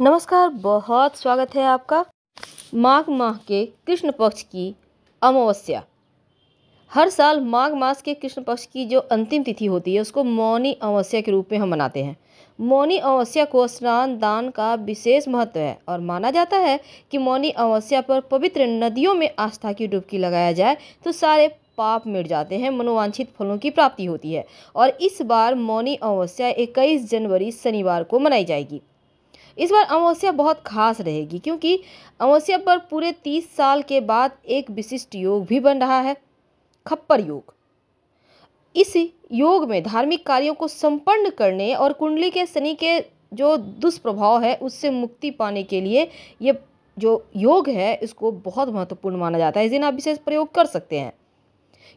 नमस्कार बहुत स्वागत है आपका माघ माह के कृष्ण पक्ष की अमावस्या हर साल माघ मास के कृष्ण पक्ष की जो अंतिम तिथि होती है उसको मौनी अमावस्या के रूप में हम मनाते हैं मौनी अमावस्या को स्नान दान का विशेष महत्व है और माना जाता है कि मौनी अमावस्या पर पवित्र नदियों में आस्था की डुबकी लगाया जाए तो सारे पाप मिट जाते हैं मनोवांछित फलों की प्राप्ति होती है और इस बार मौनी अमावस्या इक्कीस जनवरी शनिवार को मनाई जाएगी इस बार अमावस्या बहुत खास रहेगी क्योंकि अमावस्या पर पूरे तीस साल के बाद एक विशिष्ट योग भी बन रहा है खप्पर योग इस योग में धार्मिक कार्यों को संपन्न करने और कुंडली के शनि के जो दुष्प्रभाव है उससे मुक्ति पाने के लिए ये जो योग है इसको बहुत महत्वपूर्ण माना जाता है इस दिन आप विशेष प्रयोग कर सकते हैं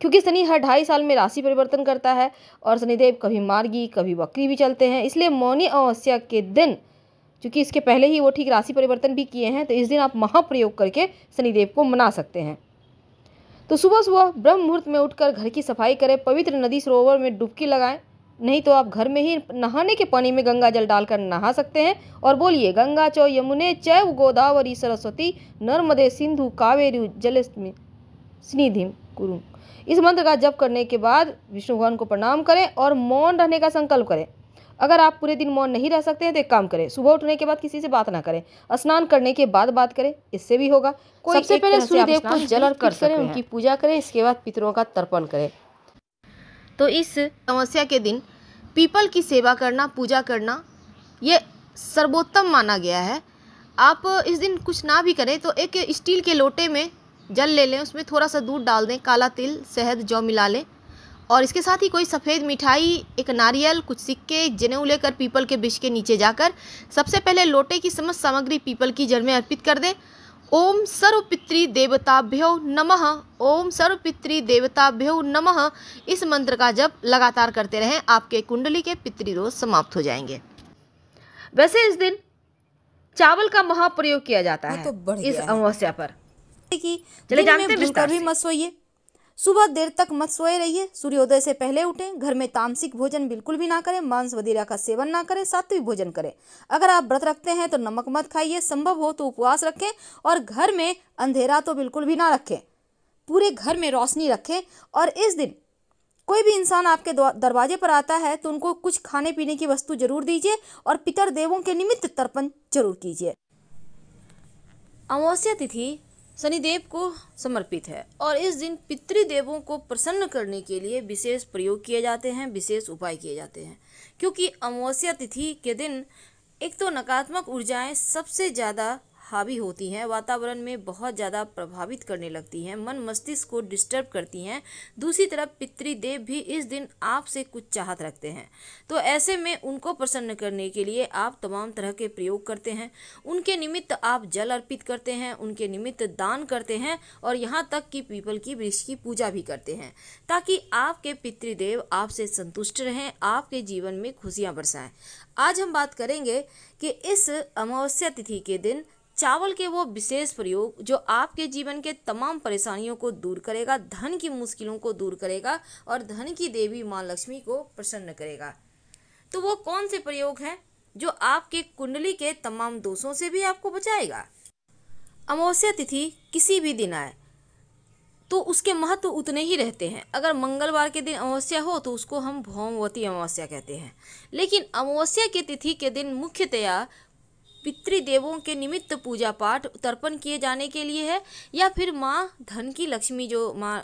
क्योंकि शनि हर ढाई साल में राशि परिवर्तन करता है और शनिदेव कभी मार्गी कभी वक्री भी चलते हैं इसलिए मौनी अमावस्या के दिन क्योंकि इसके पहले ही वो ठीक राशि परिवर्तन भी किए हैं तो इस दिन आप महाप्रयोग करके शनिदेव को मना सकते हैं तो सुबह सुबह ब्रह्म मुहूर्त में उठकर घर की सफाई करें पवित्र नदी सरोवर में डुबकी लगाएं नहीं तो आप घर में ही नहाने के पानी में गंगा जल डालकर नहा सकते हैं और बोलिए गंगा चौ यमुने चैव गोदावरी सरस्वती नर्मदे सिंधु कावेरी जलस्मी स्निधिम कुरु इस मंत्र का जप करने के बाद विष्णु भगवान को प्रणाम करें और मौन रहने का संकल्प करें अगर आप पूरे दिन मौन नहीं रह सकते हैं तो एक काम करें सुबह उठने के बाद किसी से बात ना करें स्नान करने के बाद बात करें इससे भी होगा कोई सबसे पहले सूर्यदेव को जल अर्पित करें उनकी पूजा करें इसके बाद पितरों का तर्पण करें तो इस समस्या के दिन पीपल की सेवा करना पूजा करना ये सर्वोत्तम माना गया है आप इस दिन कुछ ना भी करें तो एक स्टील के लोटे में जल ले लें उसमें थोड़ा सा दूध डाल दें काला तिल शहद जौ मिला लें और इसके साथ ही कोई सफ़ेद मिठाई एक नारियल कुछ सिक्के जनेऊ लेकर पीपल के बिश के नीचे जाकर सबसे पहले लोटे की समस्त सामग्री पीपल की जड़ में अर्पित कर दें ओम सर्वपित्री देवताभ्यो नमः ओम सर्वपित्री देवताभ्यो नमः इस मंत्र का जब लगातार करते रहें आपके कुंडली के पितृदोष समाप्त हो जाएंगे वैसे इस दिन चावल का महाप्रयोग किया जाता है तो इस अमावस्या पर चले जानते हैं भी मत सोइए सुबह देर तक मत सोए रहिए सूर्योदय से पहले उठें घर में तामसिक भोजन बिल्कुल भी ना करें मांस वगैरह का सेवन ना करें सात्विक भोजन करें अगर आप व्रत रखते हैं तो नमक मत खाइए संभव हो तो उपवास रखें और घर में अंधेरा तो बिल्कुल भी ना रखें पूरे घर में रोशनी रखें और इस दिन कोई भी इंसान आपके दरवाजे पर आता है तो उनको कुछ खाने पीने की वस्तु जरूर दीजिए और पितर देवों के निमित्त तर्पण जरूर कीजिए अमावस्या तिथि शनिदेव को समर्पित है और इस दिन पितृदेवों को प्रसन्न करने के लिए विशेष प्रयोग किए जाते हैं विशेष उपाय किए जाते हैं क्योंकि अमावस्या तिथि के दिन एक तो नकारात्मक ऊर्जाएं सबसे ज़्यादा हावी होती हैं वातावरण में बहुत ज़्यादा प्रभावित करने लगती हैं मन मस्तिष्क को डिस्टर्ब करती हैं दूसरी तरफ पितृदेव भी इस दिन आपसे कुछ चाहत रखते हैं तो ऐसे में उनको प्रसन्न करने के लिए आप तमाम तरह के प्रयोग करते हैं उनके निमित्त आप जल अर्पित करते हैं उनके निमित्त दान करते हैं और यहाँ तक कि पीपल की वृक्ष की पूजा भी करते हैं ताकि आपके पितृदेव आपसे संतुष्ट रहें आपके जीवन में खुशियाँ बरसाएं आज हम बात करेंगे कि इस अमावस्या तिथि के दिन चावल के वो विशेष प्रयोग जो आपके जीवन के तमाम परेशानियों को दूर करेगा धन की मुश्किलों को दूर करेगा और धन की देवी माँ लक्ष्मी को प्रसन्न करेगा तो वो कौन से प्रयोग हैं जो आपके कुंडली के तमाम दोषों से भी आपको बचाएगा अमावस्या तिथि किसी भी दिन आए तो उसके महत्व उतने ही रहते हैं अगर मंगलवार के दिन अमावस्या हो तो उसको हम भौमवती अमावस्या कहते हैं लेकिन अमावस्या की तिथि के दिन मुख्यतया पितृदेवों के निमित्त पूजा पाठ तर्पण किए जाने के लिए है या फिर माँ धन की लक्ष्मी जो माँ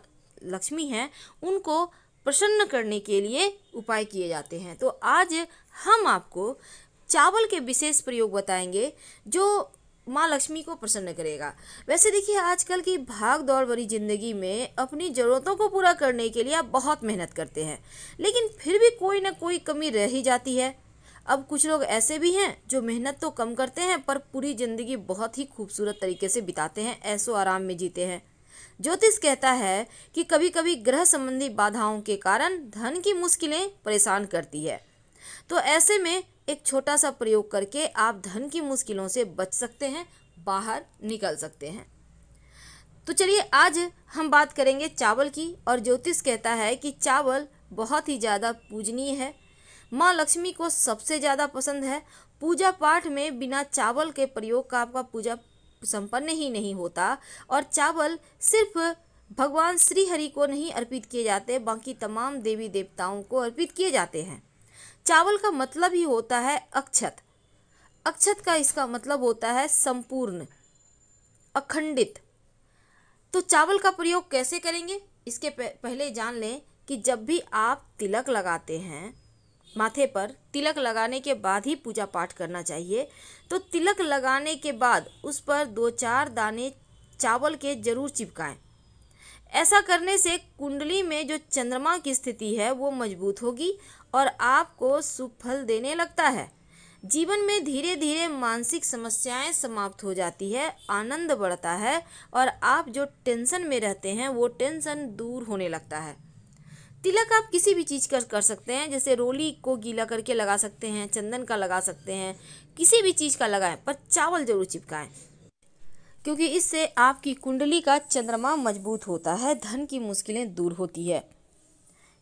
लक्ष्मी हैं उनको प्रसन्न करने के लिए उपाय किए जाते हैं तो आज हम आपको चावल के विशेष प्रयोग बताएंगे जो माँ लक्ष्मी को प्रसन्न करेगा वैसे देखिए आजकल की भाग दौड़ भरी ज़िंदगी में अपनी ज़रूरतों को पूरा करने के लिए आप बहुत मेहनत करते हैं लेकिन फिर भी कोई ना कोई कमी रह ही जाती है अब कुछ लोग ऐसे भी हैं जो मेहनत तो कम करते हैं पर पूरी ज़िंदगी बहुत ही खूबसूरत तरीके से बिताते हैं ऐसो आराम में जीते हैं ज्योतिष कहता है कि कभी कभी ग्रह संबंधी बाधाओं के कारण धन की मुश्किलें परेशान करती है तो ऐसे में एक छोटा सा प्रयोग करके आप धन की मुश्किलों से बच सकते हैं बाहर निकल सकते हैं तो चलिए आज हम बात करेंगे चावल की और ज्योतिष कहता है कि चावल बहुत ही ज़्यादा पूजनीय है माँ लक्ष्मी को सबसे ज़्यादा पसंद है पूजा पाठ में बिना चावल के प्रयोग का आपका पूजा संपन्न ही नहीं होता और चावल सिर्फ भगवान श्री हरि को नहीं अर्पित किए जाते बाकी तमाम देवी देवताओं को अर्पित किए जाते हैं चावल का मतलब ही होता है अक्षत अक्षत का इसका मतलब होता है संपूर्ण अखंडित तो चावल का प्रयोग कैसे करेंगे इसके पहले जान लें कि जब भी आप तिलक लगाते हैं माथे पर तिलक लगाने के बाद ही पूजा पाठ करना चाहिए तो तिलक लगाने के बाद उस पर दो चार दाने चावल के जरूर चिपकाएं ऐसा करने से कुंडली में जो चंद्रमा की स्थिति है वो मजबूत होगी और आपको सुफल देने लगता है जीवन में धीरे धीरे मानसिक समस्याएं समाप्त हो जाती है आनंद बढ़ता है और आप जो टेंशन में रहते हैं वो टेंशन दूर होने लगता है तिलक आप किसी भी चीज़ का कर, सकते हैं जैसे रोली को गीला करके लगा सकते हैं चंदन का लगा सकते हैं किसी भी चीज़ का लगाएं पर चावल ज़रूर चिपकाएं क्योंकि इससे आपकी कुंडली का चंद्रमा मजबूत होता है धन की मुश्किलें दूर होती है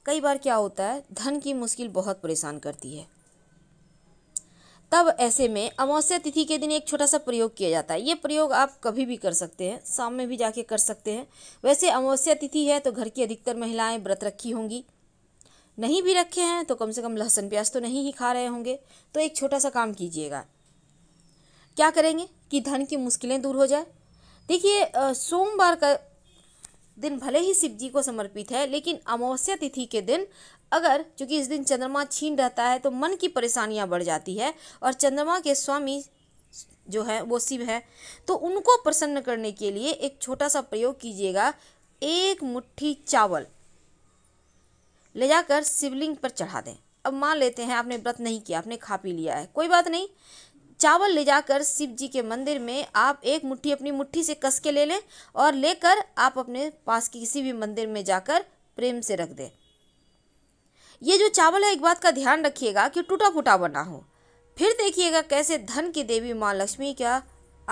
कई बार क्या होता है धन की मुश्किल बहुत परेशान करती है तब ऐसे में अमावस्या तिथि के दिन एक छोटा सा प्रयोग किया जाता है ये प्रयोग आप कभी भी कर सकते हैं शाम में भी जाके कर सकते हैं वैसे अमावस्या तिथि है तो घर की अधिकतर महिलाएं व्रत रखी होंगी नहीं भी रखे हैं तो कम से कम लहसुन प्याज तो नहीं ही खा रहे होंगे तो एक छोटा सा काम कीजिएगा क्या करेंगे कि धन की मुश्किलें दूर हो जाए देखिए सोमवार का दिन भले ही शिव जी को समर्पित है लेकिन अमावस्या तिथि के दिन अगर चूँकि इस दिन चंद्रमा छीन रहता है तो मन की परेशानियाँ बढ़ जाती है और चंद्रमा के स्वामी जो है वो शिव है तो उनको प्रसन्न करने के लिए एक छोटा सा प्रयोग कीजिएगा एक मुट्ठी चावल ले जाकर शिवलिंग पर चढ़ा दें अब मान लेते हैं आपने व्रत नहीं किया आपने खा पी लिया है कोई बात नहीं चावल ले जाकर शिव जी के मंदिर में आप एक मुट्ठी अपनी मुट्ठी से कस के ले लें और लेकर आप अपने पास की किसी भी मंदिर में जाकर प्रेम से रख दें ये जो चावल है एक बात का ध्यान रखिएगा कि टूटा फूटा बना हो फिर देखिएगा कैसे धन की देवी माँ लक्ष्मी का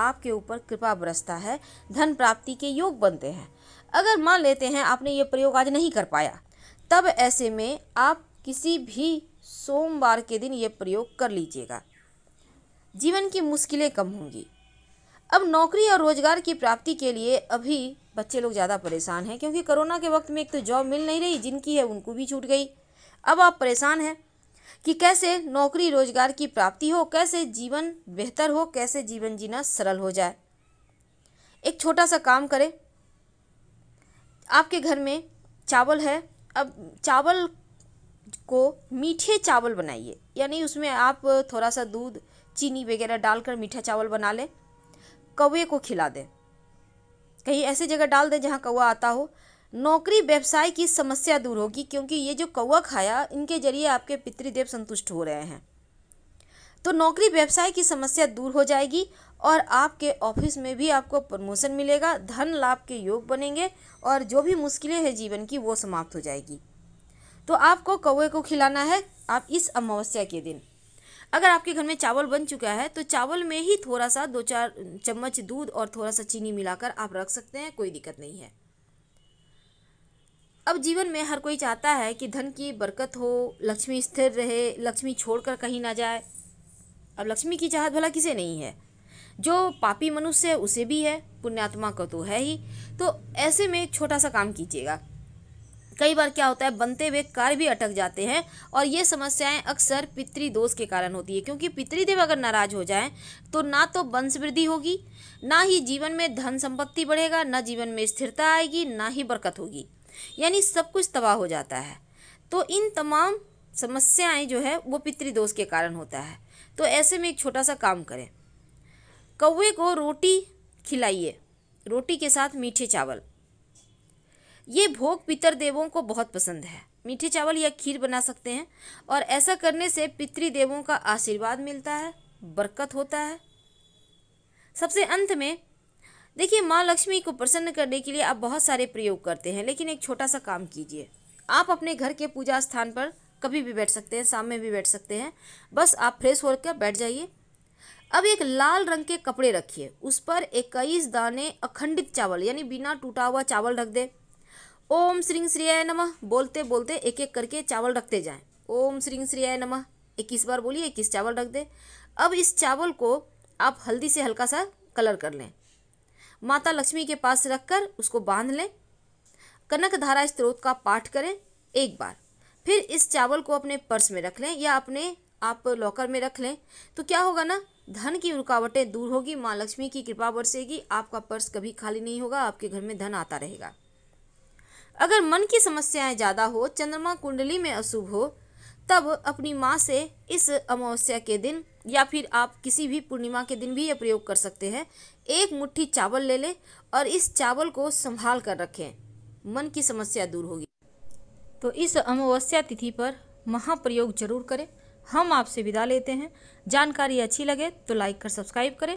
आपके ऊपर कृपा बरसता है धन प्राप्ति के योग बनते हैं अगर मान लेते हैं आपने ये प्रयोग आज नहीं कर पाया तब ऐसे में आप किसी भी सोमवार के दिन ये प्रयोग कर लीजिएगा जीवन की मुश्किलें कम होंगी अब नौकरी और रोजगार की प्राप्ति के लिए अभी बच्चे लोग ज़्यादा परेशान हैं क्योंकि कोरोना के वक्त में एक तो जॉब मिल नहीं रही जिनकी है उनको भी छूट गई अब आप परेशान हैं कि कैसे नौकरी रोजगार की प्राप्ति हो कैसे जीवन बेहतर हो कैसे जीवन जीना सरल हो जाए एक छोटा सा काम करें आपके घर में चावल है अब चावल को मीठे चावल बनाइए यानी उसमें आप थोड़ा सा दूध चीनी वगैरह डालकर मीठा चावल बना लें कौवे को खिला दें कहीं ऐसे जगह डाल दें जहाँ कौवा आता हो नौकरी व्यवसाय की समस्या दूर होगी क्योंकि ये जो कौवा खाया इनके जरिए आपके पितृदेव संतुष्ट हो रहे हैं तो नौकरी व्यवसाय की समस्या दूर हो जाएगी और आपके ऑफिस में भी आपको प्रमोशन मिलेगा धन लाभ के योग बनेंगे और जो भी मुश्किलें हैं जीवन की वो समाप्त हो जाएगी तो आपको कौवे को खिलाना है आप इस अमावस्या के दिन अगर आपके घर में चावल बन चुका है तो चावल में ही थोड़ा सा दो चार चम्मच दूध और थोड़ा सा चीनी मिलाकर आप रख सकते हैं कोई दिक्कत नहीं है अब जीवन में हर कोई चाहता है कि धन की बरकत हो लक्ष्मी स्थिर रहे लक्ष्मी छोड़कर कहीं ना जाए अब लक्ष्मी की चाहत भला किसे नहीं है जो पापी मनुष्य है उसे भी है पुण्यात्मा को तो है ही तो ऐसे में छोटा सा काम कीजिएगा कई बार क्या होता है बनते हुए कार्य भी अटक जाते हैं और ये समस्याएं अक्सर पितृदोष के कारण होती है क्योंकि पितृदेव अगर नाराज हो जाएं तो ना तो वंश वृद्धि होगी ना ही जीवन में धन संपत्ति बढ़ेगा ना जीवन में स्थिरता आएगी ना ही बरकत होगी यानी सब कुछ तबाह हो जाता है तो इन तमाम समस्याएं जो है वो पितृदोष के कारण होता है तो ऐसे में एक छोटा सा काम करें कौवे को रोटी खिलाइए रोटी के साथ मीठे चावल ये भोग पितर देवों को बहुत पसंद है मीठे चावल या खीर बना सकते हैं और ऐसा करने से पितृदेवों का आशीर्वाद मिलता है बरकत होता है सबसे अंत में देखिए माँ लक्ष्मी को प्रसन्न करने के लिए आप बहुत सारे प्रयोग करते हैं लेकिन एक छोटा सा काम कीजिए आप अपने घर के पूजा स्थान पर कभी भी बैठ सकते हैं शाम में भी बैठ सकते हैं बस आप फ्रेश होकर बैठ जाइए अब एक लाल रंग के कपड़े रखिए उस पर इक्कीस दाने अखंडित चावल यानी बिना टूटा हुआ चावल रख दे ओम श्री श्रेय नमः बोलते बोलते एक एक करके चावल रखते जाएं ओम श्री श्रेय नमः इक्कीस बार बोलिए इक्कीस चावल रख दे अब इस चावल को आप हल्दी से हल्का सा कलर कर लें माता लक्ष्मी के पास रखकर उसको बांध लें कनक धारा स्त्रोत का पाठ करें एक बार फिर इस चावल को अपने पर्स में रख लें या अपने आप लॉकर में रख लें तो क्या होगा ना धन की रुकावटें दूर होगी माँ लक्ष्मी की कृपा बरसेगी आपका पर्स कभी खाली नहीं होगा आपके घर में धन आता रहेगा अगर मन की समस्याएं ज़्यादा हो चंद्रमा कुंडली में अशुभ हो तब अपनी माँ से इस अमावस्या के दिन या फिर आप किसी भी पूर्णिमा के दिन भी ये प्रयोग कर सकते हैं एक मुट्ठी चावल ले लें और इस चावल को संभाल कर रखें मन की समस्या दूर होगी तो इस अमावस्या तिथि पर महाप्रयोग जरूर करें हम आपसे विदा लेते हैं जानकारी अच्छी लगे तो लाइक कर सब्सक्राइब करें